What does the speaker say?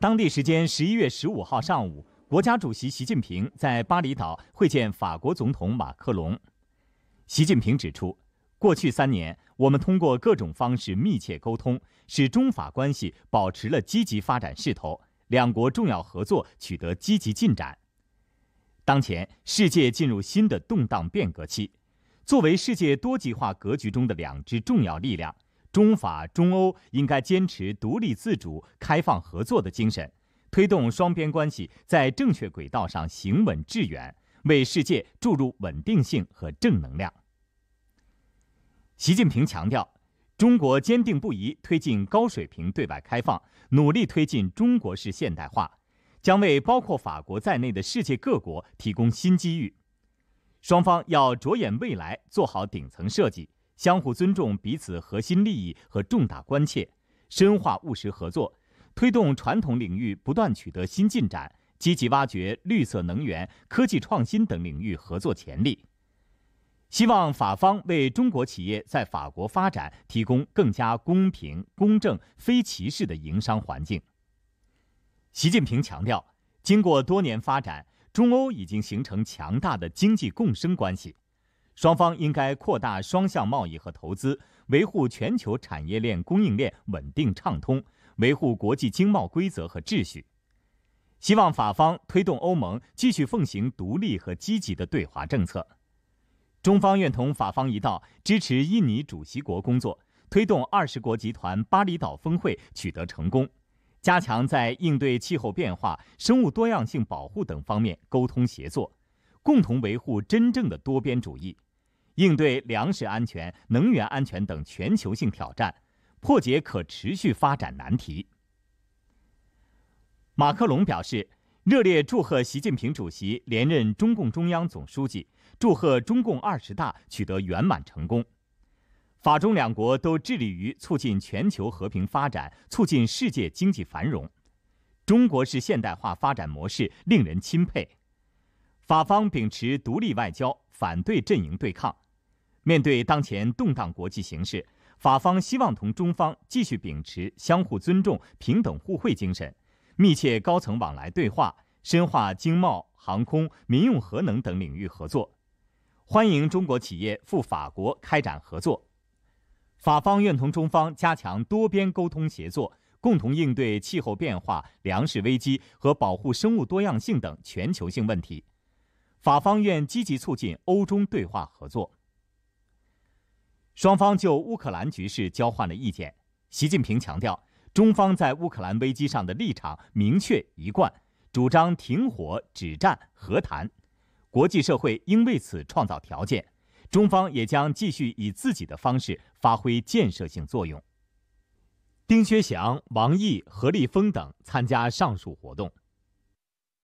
当地时间十一月十五号上午，国家主席习近平在巴厘岛会见法国总统马克龙。习近平指出，过去三年，我们通过各种方式密切沟通，使中法关系保持了积极发展势头，两国重要合作取得积极进展。当前，世界进入新的动荡变革期，作为世界多极化格局中的两支重要力量。中法、中欧应该坚持独立自主、开放合作的精神，推动双边关系在正确轨道上行稳致远，为世界注入稳定性和正能量。习近平强调，中国坚定不移推进高水平对外开放，努力推进中国式现代化，将为包括法国在内的世界各国提供新机遇。双方要着眼未来，做好顶层设计。相互尊重彼此核心利益和重大关切，深化务实合作，推动传统领域不断取得新进展，积极挖掘绿色能源、科技创新等领域合作潜力。希望法方为中国企业在法国发展提供更加公平、公正、非歧视的营商环境。习近平强调，经过多年发展，中欧已经形成强大的经济共生关系。双方应该扩大双向贸易和投资，维护全球产业链供应链稳定畅通，维护国际经贸规则和秩序。希望法方推动欧盟继续奉行独立和积极的对华政策。中方愿同法方一道，支持印尼主席国工作，推动二十国集团巴厘岛峰会取得成功，加强在应对气候变化、生物多样性保护等方面沟通协作，共同维护真正的多边主义。应对粮食安全、能源安全等全球性挑战，破解可持续发展难题。马克龙表示，热烈祝贺习近平主席连任中共中央总书记，祝贺中共二十大取得圆满成功。法中两国都致力于促进全球和平发展，促进世界经济繁荣。中国式现代化发展模式令人钦佩。法方秉持独立外交，反对阵营对抗。面对当前动荡国际形势，法方希望同中方继续秉持相互尊重、平等互惠精神，密切高层往来对话，深化经贸、航空、民用核能等领域合作，欢迎中国企业赴法国开展合作。法方愿同中方加强多边沟通协作，共同应对气候变化、粮食危机和保护生物多样性等全球性问题。法方愿积极促进欧中对话合作。双方就乌克兰局势交换了意见。习近平强调，中方在乌克兰危机上的立场明确一贯，主张停火、止战、和谈，国际社会应为此创造条件。中方也将继续以自己的方式发挥建设性作用。丁薛祥、王毅、何立峰等参加上述活动。